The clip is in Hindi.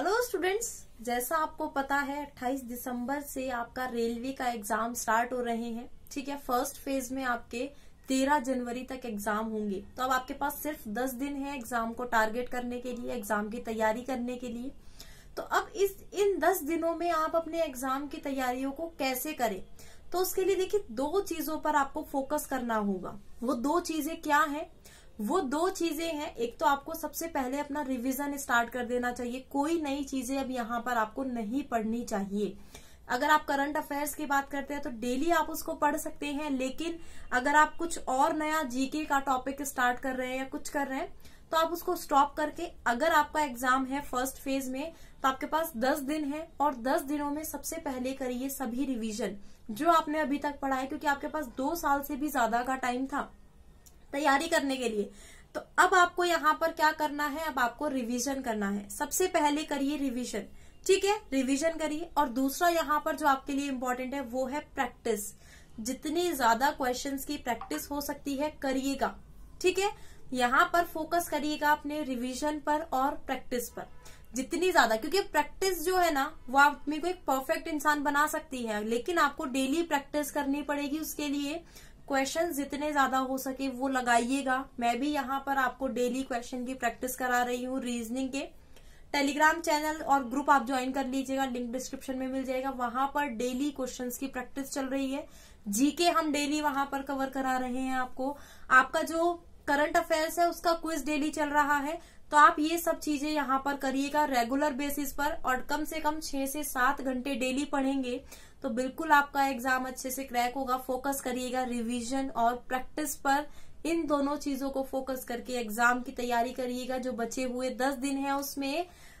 हेलो स्टूडेंट्स जैसा आपको पता है 28 दिसंबर से आपका रेलवे का एग्जाम स्टार्ट हो रहे हैं ठीक है फर्स्ट फेज में आपके 13 जनवरी तक एग्जाम होंगे तो अब आपके पास सिर्फ 10 दिन है एग्जाम को टारगेट करने के लिए एग्जाम की तैयारी करने के लिए तो अब इस इन 10 दिनों में आप अपने एग्जाम की तैयारियों को कैसे करें तो उसके लिए देखिए दो चीजों पर आपको फोकस करना होगा वो दो चीजें क्या है वो दो चीजें हैं एक तो आपको सबसे पहले अपना रिविजन स्टार्ट कर देना चाहिए कोई नई चीजें अब यहाँ पर आपको नहीं पढ़नी चाहिए अगर आप करंट अफेयर्स की बात करते हैं तो डेली आप उसको पढ़ सकते हैं लेकिन अगर आप कुछ और नया जीके का टॉपिक स्टार्ट कर रहे हैं या कुछ कर रहे हैं तो आप उसको स्टॉप करके अगर आपका एग्जाम है फर्स्ट फेज में तो आपके पास दस दिन है और दस दिनों में सबसे पहले करिए सभी रिवीजन जो आपने अभी तक पढ़ा है क्योंकि आपके पास दो साल से भी ज्यादा का टाइम था तैयारी करने के लिए तो अब आपको यहाँ पर क्या करना है अब आपको रिवीजन करना है सबसे पहले करिए रिवीजन ठीक है रिवीजन करिए और दूसरा यहाँ पर जो आपके लिए इम्पोर्टेंट है वो है प्रैक्टिस जितनी ज्यादा क्वेश्चंस की प्रैक्टिस हो सकती है करिएगा ठीक है यहाँ पर फोकस करिएगा अपने रिविजन पर और प्रैक्टिस पर जितनी ज्यादा क्योंकि प्रैक्टिस जो है ना वो आप को एक परफेक्ट इंसान बना सकती है लेकिन आपको डेली प्रैक्टिस करनी पड़ेगी उसके लिए क्वेश्चन जितने ज्यादा हो सके वो लगाइएगा मैं भी यहाँ पर आपको डेली क्वेश्चन की प्रैक्टिस करा रही हूँ रीजनिंग के टेलीग्राम चैनल और ग्रुप आप ज्वाइन कर लीजिएगा लिंक डिस्क्रिप्शन में मिल जाएगा वहां पर डेली क्वेश्चंस की प्रैक्टिस चल रही है जीके हम डेली वहां पर कवर करा रहे हैं आपको आपका जो करंट अफेयर्स है उसका क्विज डेली चल रहा है तो आप ये सब चीजें यहाँ पर करिएगा रेगुलर बेसिस पर और कम से कम छह से सात घंटे डेली पढ़ेंगे तो बिल्कुल आपका एग्जाम अच्छे से क्रैक होगा फोकस करिएगा रिवीजन और प्रैक्टिस पर इन दोनों चीजों को फोकस करके एग्जाम की तैयारी करिएगा जो बचे हुए दस दिन है उसमें